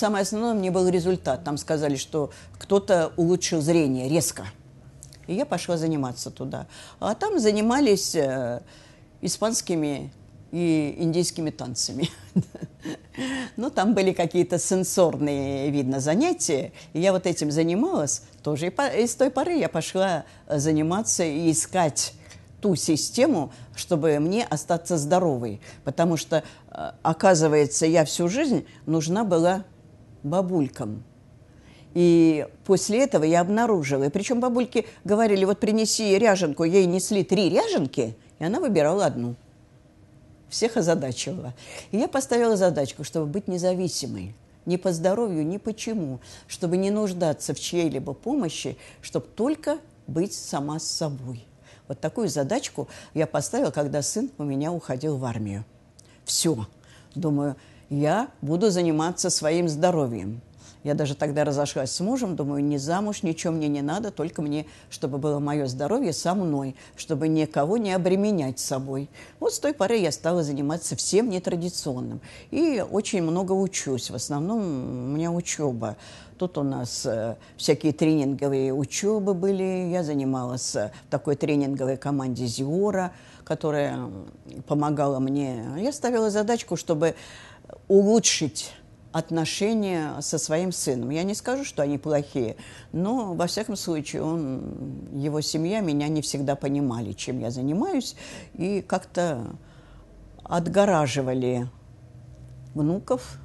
Самое основное мне был результат. Там сказали, что кто-то улучшил зрение резко. И я пошла заниматься туда. А там занимались э, испанскими и индийскими танцами. Но ну, там были какие-то сенсорные, видно, занятия. И я вот этим занималась тоже. И, по, и с той поры я пошла э, заниматься и искать ту систему, чтобы мне остаться здоровой. Потому что, э, оказывается, я всю жизнь нужна была бабулькам. И после этого я обнаружила. И причем бабульки говорили, вот принеси ряженку. Ей несли три ряженки, и она выбирала одну. Всех озадачивала. И я поставила задачку, чтобы быть независимой. Ни по здоровью, ни почему. Чтобы не нуждаться в чьей-либо помощи, чтобы только быть сама с собой. Вот такую задачку я поставила, когда сын у меня уходил в армию. Все. Думаю, я буду заниматься своим здоровьем. Я даже тогда разошлась с мужем, думаю, не замуж, ничего мне не надо, только мне, чтобы было мое здоровье со мной, чтобы никого не обременять собой. Вот с той поры я стала заниматься всем нетрадиционным. И очень много учусь. В основном у меня учеба. Тут у нас э, всякие тренинговые учебы были. Я занималась э, в такой тренинговой команде «Зиора», которая помогала мне. Я ставила задачку, чтобы улучшить отношения со своим сыном. Я не скажу, что они плохие, но, во всяком случае, он, его семья меня не всегда понимали, чем я занимаюсь, и как-то отгораживали внуков,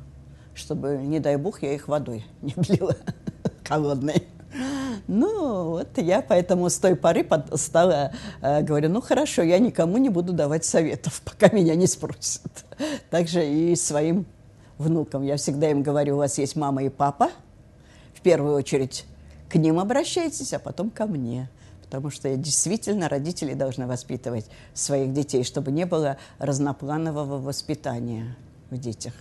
чтобы, не дай бог, я их водой не плела холодной. Ну, вот я поэтому с той поры стала, э, говорю, ну хорошо, я никому не буду давать советов, пока меня не спросят. Также и своим внукам, я всегда им говорю, у вас есть мама и папа, в первую очередь к ним обращайтесь, а потом ко мне. Потому что я действительно родители должны воспитывать своих детей, чтобы не было разнопланового воспитания в детях.